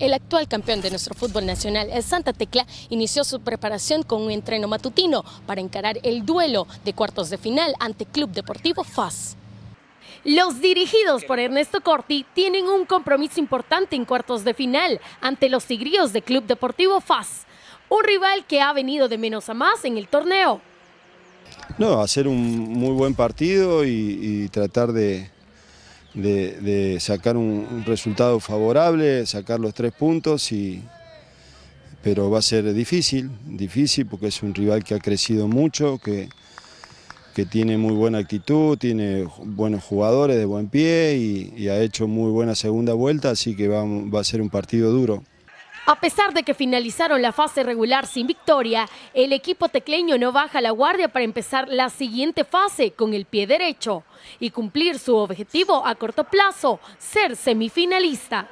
El actual campeón de nuestro fútbol nacional, el Santa Tecla, inició su preparación con un entreno matutino para encarar el duelo de cuartos de final ante Club Deportivo FAS. Los dirigidos por Ernesto Corti tienen un compromiso importante en cuartos de final ante los tigríos de Club Deportivo FAS, un rival que ha venido de menos a más en el torneo. No, hacer un muy buen partido y tratar de, de, sacar un, resultado favorable, sacar los tres puntos, pero va a ser difícil, difícil porque es un rival que ha crecido mucho, que, que tiene muy buena actitud, tiene buenos jugadores de buen pie y, ha hecho muy buena segunda vuelta, así que va a ser un partido duro. A pesar de que finalizaron la fase regular sin victoria, el equipo tecleño no baja la guardia para empezar la siguiente fase con el pie derecho y cumplir su objetivo a corto plazo, ser semifinalista.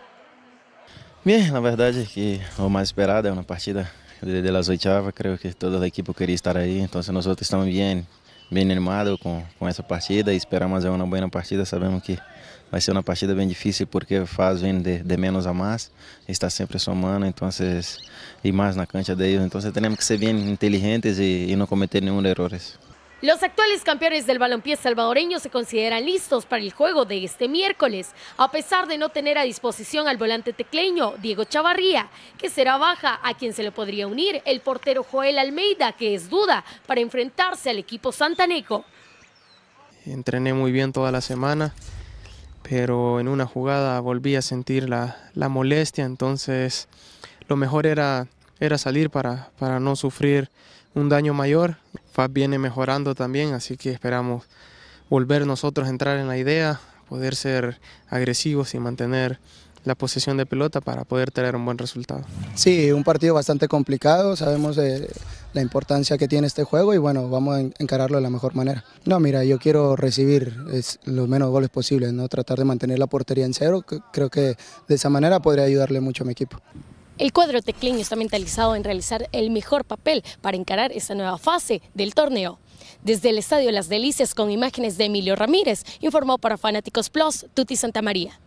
Bien, la verdad es que lo más esperado es una partida de, las ocho, creo que todo el equipo quería estar ahí, entonces nosotros estamos bien, bem animado com, com essa partida e esperamos uma boa partida. Sabemos que vai ser uma partida bem difícil porque faz de, de, menos a mais, está sempre somando, então e mais na cancha dele Então, temos que ser bem inteligentes e, e não cometer nenhum erro. Los actuales campeones del balompié salvadoreño se consideran listos para el juego de este miércoles, a pesar de no tener a disposición al volante tecleño Diego Chavarría, que será baja, a quien se le podría unir el portero Joel Almeida, que es duda para enfrentarse al equipo santaneco. Entrené muy bien toda la semana, pero en una jugada volví a sentir la, molestia, entonces lo mejor era, era salir para, para no sufrir un daño mayor. FAB viene mejorando también, así que esperamos volver nosotros a entrar en la idea, poder ser agresivos y mantener la posesión de pelota para poder tener un buen resultado. Sí, un partido bastante complicado, sabemos la importancia que tiene este juego y bueno, vamos a encararlo de la mejor manera. No, mira, yo quiero recibir los menos goles posibles, no tratar de mantener la portería en cero, creo que de esa manera podría ayudarle mucho a mi equipo. El cuadro tecleño está mentalizado en realizar el mejor papel para encarar esta nueva fase del torneo. Desde el Estadio Las Delicias con imágenes de Emilio Ramírez, informó para Fanáticos Plus Tuti María.